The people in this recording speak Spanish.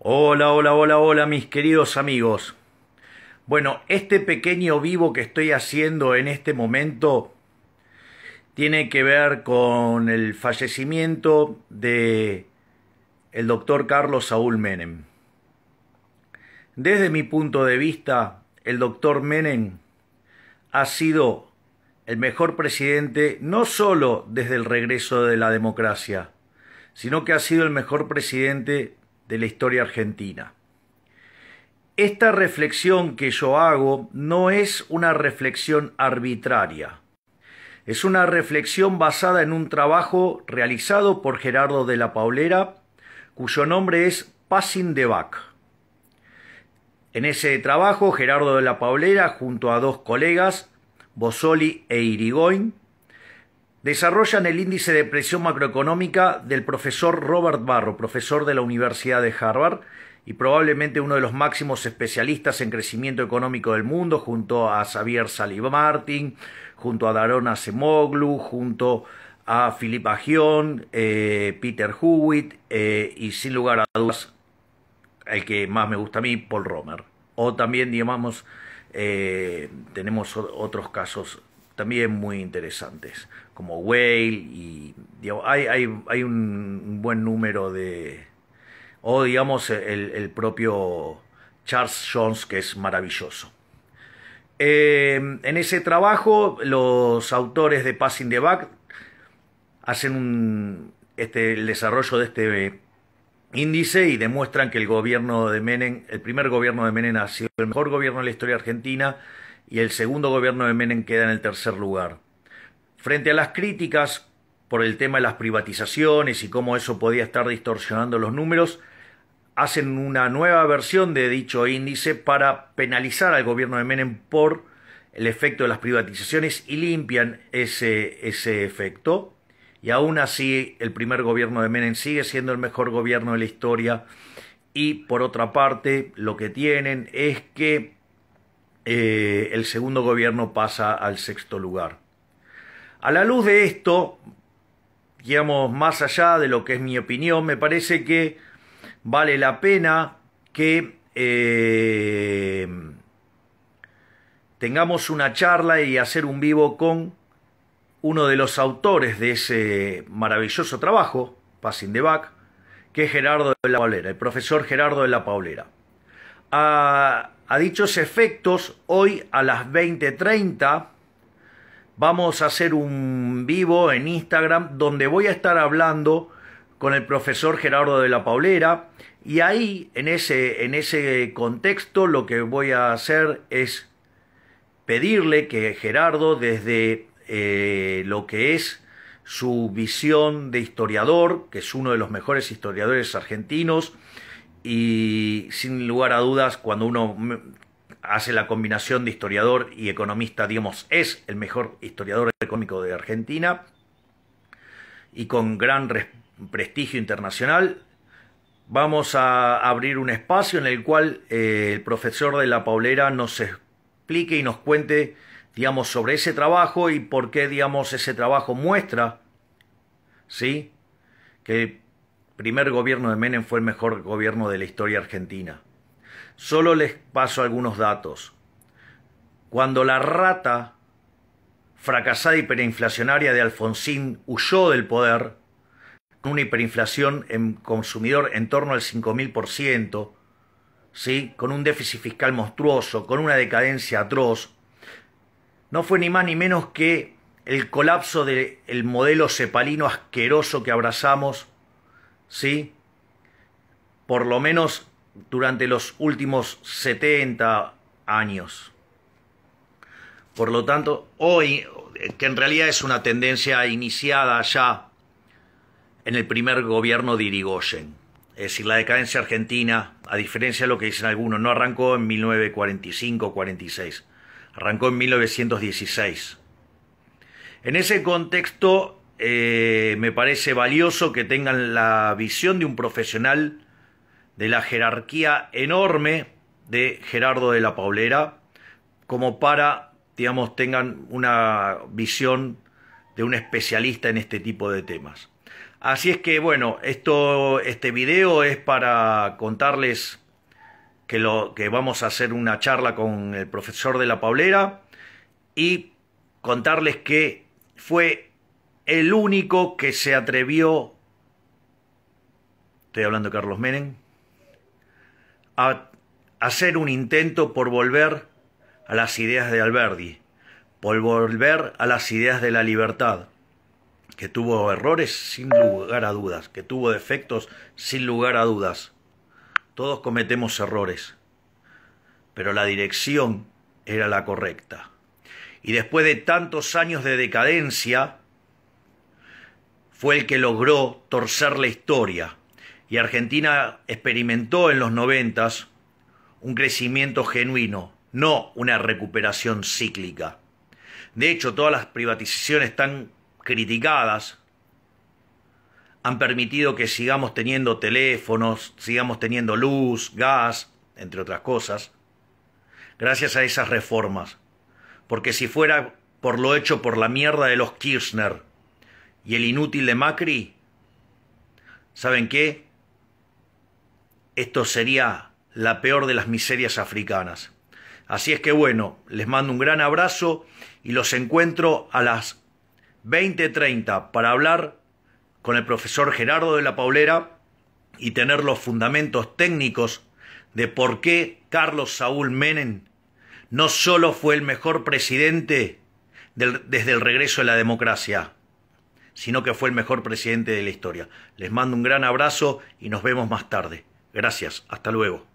Hola, hola, hola, hola mis queridos amigos. Bueno, este pequeño vivo que estoy haciendo en este momento tiene que ver con el fallecimiento de el doctor Carlos Saúl Menem. Desde mi punto de vista, el doctor Menem ha sido el mejor presidente no solo desde el regreso de la democracia, sino que ha sido el mejor presidente de la historia argentina. Esta reflexión que yo hago no es una reflexión arbitraria, es una reflexión basada en un trabajo realizado por Gerardo de la Paulera, cuyo nombre es Passing de Back. En ese trabajo, Gerardo de la Paulera, junto a dos colegas, Bosoli e Irigoyen, desarrollan el índice de presión macroeconómica del profesor Robert Barro, profesor de la Universidad de Harvard y probablemente uno de los máximos especialistas en crecimiento económico del mundo, junto a Xavier Martin, junto a Darona Semoglu, junto a Philip Agion, eh, Peter Hewitt eh, y sin lugar a dudas el que más me gusta a mí, Paul Romer. O también, digamos, eh, tenemos otros casos también muy interesantes, como Whale y hay, hay, hay, un buen número de... o digamos el, propio Charles Jones que es maravilloso. Eh, en ese trabajo los autores de Passing the Back hacen un, este, el desarrollo de este índice y demuestran que el gobierno de Menem, el primer gobierno de Menem ha sido el mejor gobierno de la historia argentina y el segundo gobierno de Menem queda en el tercer lugar. Frente a las críticas por el tema de las privatizaciones y cómo eso podía estar distorsionando los números, hacen una nueva versión de dicho índice para penalizar al gobierno de Menem por el efecto de las privatizaciones y limpian ese, ese efecto. Y aún así, el primer gobierno de Menem sigue siendo el mejor gobierno de la historia. Y por otra parte, lo que tienen es que eh, el segundo gobierno pasa al sexto lugar. A la luz de esto, digamos, más allá de lo que es mi opinión, me parece que vale la pena que eh, tengamos una charla y hacer un vivo con uno de los autores de ese maravilloso trabajo, Passing the Back, que es Gerardo de la Paulera, el profesor Gerardo de la Paulera. A dichos efectos, hoy a las 20.30 vamos a hacer un vivo en Instagram donde voy a estar hablando con el profesor Gerardo de la Paulera y ahí, en ese, en ese contexto, lo que voy a hacer es pedirle que Gerardo, desde eh, lo que es su visión de historiador, que es uno de los mejores historiadores argentinos, y sin lugar a dudas, cuando uno hace la combinación de historiador y economista, digamos, es el mejor historiador económico de Argentina y con gran prestigio internacional, vamos a abrir un espacio en el cual eh, el profesor de la Paulera nos explique y nos cuente, digamos, sobre ese trabajo y por qué, digamos, ese trabajo muestra, ¿sí? Que primer gobierno de Menem fue el mejor gobierno de la historia argentina. Solo les paso algunos datos. Cuando la rata fracasada hiperinflacionaria de Alfonsín huyó del poder, con una hiperinflación en consumidor en torno al 5.000%, ¿sí? con un déficit fiscal monstruoso, con una decadencia atroz, no fue ni más ni menos que el colapso del modelo cepalino asqueroso que abrazamos ¿sí? Por lo menos durante los últimos 70 años. Por lo tanto, hoy, que en realidad es una tendencia iniciada ya en el primer gobierno de Irigoyen. Es decir, la decadencia argentina, a diferencia de lo que dicen algunos, no arrancó en 1945-46, arrancó en 1916. En ese contexto, eh, me parece valioso que tengan la visión de un profesional de la jerarquía enorme de Gerardo de la Paulera, como para, digamos, tengan una visión de un especialista en este tipo de temas. Así es que, bueno, esto, este video es para contarles que, lo, que vamos a hacer una charla con el profesor de la Paulera y contarles que fue el único que se atrevió, estoy hablando de Carlos Menem, a hacer un intento por volver a las ideas de Alberdi, por volver a las ideas de la libertad, que tuvo errores sin lugar a dudas, que tuvo defectos sin lugar a dudas. Todos cometemos errores, pero la dirección era la correcta. Y después de tantos años de decadencia, fue el que logró torcer la historia y Argentina experimentó en los noventas un crecimiento genuino, no una recuperación cíclica. De hecho, todas las privatizaciones tan criticadas han permitido que sigamos teniendo teléfonos, sigamos teniendo luz, gas, entre otras cosas, gracias a esas reformas. Porque si fuera por lo hecho por la mierda de los Kirchner, y el inútil de Macri, ¿saben qué? Esto sería la peor de las miserias africanas. Así es que bueno, les mando un gran abrazo y los encuentro a las 20.30 para hablar con el profesor Gerardo de la Paulera y tener los fundamentos técnicos de por qué Carlos Saúl Menem no solo fue el mejor presidente desde el regreso de la democracia, sino que fue el mejor presidente de la historia. Les mando un gran abrazo y nos vemos más tarde. Gracias, hasta luego.